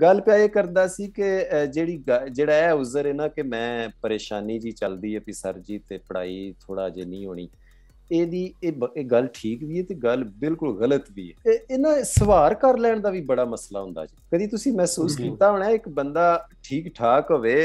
ਗੱਲ ਪਿਆ ਇਹ ਕਰਦਾ ਸੀ ਕਿ ਜਿਹੜੀ ਜਿਹੜਾ ਹੈ ਉਜ਼ਰ ਇਹਨਾਂ ਨਾ ਕਿ ਮੈਂ ਪਰੇਸ਼ਾਨੀ ਜੀ ਚੱਲਦੀ ਹੈ ਵੀ ਸਰ ਜੀ ਤੇ ਪੜਾਈ ਥੋੜਾ ਜੇ ਨਹੀਂ ਹੋਣੀ ਇਹਦੀ ਇਹ ਗੱਲ ਠੀਕ ਵੀ ਹੈ ਤੇ ਗੱਲ ਬਿਲਕੁਲ ਗਲਤ ਵੀ ਹੈ ਇਹਨਾਂ ਸਵਾਰ ਕਰ ਲੈਣ ਦਾ ਵੀ ਬੜਾ ਮਸਲਾ ਹੁੰਦਾ ਜੀ ਕਦੀ ਤੁਸੀਂ ਮਹਿਸੂਸ ਕੀਤਾ ਹੋਣਾ ਇੱਕ ਬੰਦਾ ਠੀਕ ਠਾਕ ਹੋਵੇ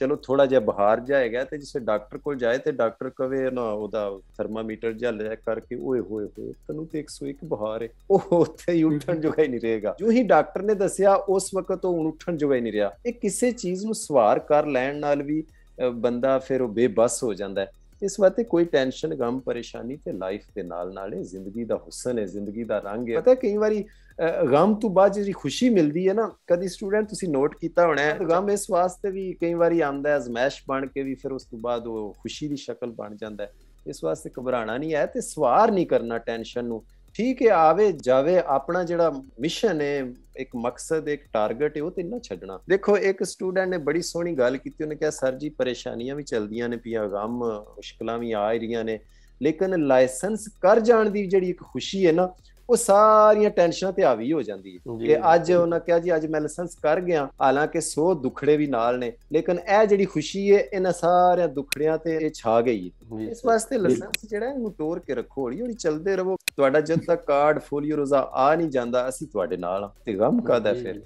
ਚਲੋ ਥੋੜਾ ਜਿਹਾ ਬੁਖਾਰ ਜਾਏਗਾ ਤੇ ਜਿਸੇ ਡਾਕਟਰ ਕੋਲ ਜਾਏ ਤੇ ਡਾਕਟਰ ਕਵੇ ਨਾ ਉਹਦਾ ਥਰਮਾਮੀਟਰ ਜਾਂ ਲੈ ਕਰਕੇ ਓਏ ਹੋਏ ਹੋਏ ਤੈਨੂੰ ਤੇ 101 ਬੁਖਾਰ ਹੈ ਉਹ ਉੱਥੇ ਹੀ ਉੱਠਣ ਜੋਗਾ ਹੀ ਨਹੀਂ ਰਹੇਗਾ ਜੋ ਹੀ ਡਾਕਟਰ ਨੇ ਦੱਸਿਆ ਉਸ ਵਕਤ ਉਹ ਉੱਠਣ ਜੋਗਾ ਹੀ ਨਹੀਂ ਰਿਹਾ ਇਹ ਕਿਸੇ ਚੀਜ਼ ਨੂੰ ਸਵਾਰ ਕਰ ਲੈਣ ਨਾਲ ਵੀ ਬੰਦਾ ਫਿਰ ਉਹ ਬੇਬਸ ਹੋ ਜਾਂਦਾ ਹੈ ਇਸ ਵਾਤੇ ਕੋਈ ਟੈਨਸ਼ਨ ਗਮ ਪਰੇਸ਼ਾਨੀ ਤੇ ਲਾਈਫ ਦੇ ਨਾਲ ਨਾਲ ਇਹ ਜ਼ਿੰਦਗੀ ਦਾ ਹੁਸਨ ਹੈ ਜ਼ਿੰਦਗੀ ਦਾ ਰੰਗ ਹੈ ਪਤਾ ਹੈ ਕਈ ਵਾਰੀ ਗਮ ਤੋਂ ਬਾਅਦ ਜਿਹੜੀ ਖੁਸ਼ੀ ਮਿਲਦੀ ਹੈ ਨਾ ਕਦੀ ਸਟੂਡੈਂਟ ਤੁਸੀਂ ਨੋਟ ਕੀਤਾ ਹੋਣਾ ਹੈ ਗਮ ਇਸ ਵਾਸਤੇ ਵੀ ਕਈ ਵਾਰੀ ਆਉਂਦਾ ਹੈ ਜ਼ਮੈਸ਼ ਬਣ ਕੇ ਵੀ ਫਿਰ ਉਸ ਤੋਂ ਬਾਅਦ ਉਹ ਖੁਸ਼ੀ ਦੀ ਸ਼ਕਲ ਬਣ ਜਾਂਦਾ ਹੈ ਇਸ ਵਾਸਤੇ ਘਬਰਾਣਾ ਨਹੀਂ ਹੈ ਤੇ ਸਵਾਰ ਨਹੀਂ ਕਰਨਾ ਟੈਨਸ਼ਨ ਨੂੰ ਠੀਕ ਹੈ ਆਵੇ ਜਾਵੇ ਆਪਣਾ ਜਿਹੜਾ ਮਿਸ਼ਨ ਹੈ ਇੱਕ ਮਕਸਦ ਇੱਕ ਟਾਰਗੇਟ ਹੈ ਉਹ ਤੇ ਨਾ ਛੱਡਣਾ ਦੇਖੋ ਇੱਕ ਸਟੂਡੈਂਟ ਨੇ ਬੜੀ ਸੋਹਣੀ ਗੱਲ ਕੀਤੀ ਉਹਨੇ ਕਿਹਾ ਸਰ ਜੀ ਪਰੇਸ਼ਾਨੀਆਂ ਵੀ ਚਲਦੀਆਂ ਨੇ ਪਿਆ ਗਮ ਮੁਸ਼ਕਲਾਂ ਵੀ ਆ ਰਹੀਆਂ ਨੇ ਲੇਕਿਨ ਲਾਇਸੈਂਸ ਕਰ ਜਾਣ ਦੀ ਜਿਹੜੀ ਇੱਕ ਖੁਸ਼ੀ ਹੈ ਨਾ ਉਹ ਸਾਰੀਆਂ ਟੈਨਸ਼ਨਾਂ ਤੇ ਆਵੀ ਹੋ ਜਾਂਦੀ ਹੈ ਕਿ ਅੱਜ ਉਹਨਾਂ ਕਿਹਾ ਜੀ ਅੱਜ ਮੈਂ ਲਾਇਸੈਂਸ ਕਰ ਗਿਆ ਹਾਲਾਂਕਿ ਸੋ ਦੁਖੜੇ ਵੀ ਨਾਲ ਨੇ ਲੇਕਿਨ ਇਹ ਜਿਹੜੀ ਖੁਸ਼ੀ ਹੈ ਇਹਨਾਂ ਸਾਰਿਆਂ ਦੁਖੜਿਆਂ ਤੇ ਇਹ ਛਾ ਗਈ ਇਸ ਵਾਸਤੇ ਲਾਇਸੈਂਸ ਜਿਹੜਾ ਇਹਨੂੰ ਤੋੜ ਕੇ ਰੱਖੋ ਹੌਲੀ ਹੌਲੀ ਚੱਲਦੇ ਰਹੋ ਤੁਹਾਡਾ ਜਦ ਤੱਕ ਕਾਰਡ ਫੋਲੀਓ ਰੋਜ਼ਾ ਆ ਨਹੀਂ ਜਾਂਦਾ ਅਸੀਂ ਤੁਹਾਡੇ ਨਾਲ ਤੇ ਗਮ ਕਾਦਾ ਫਿਰ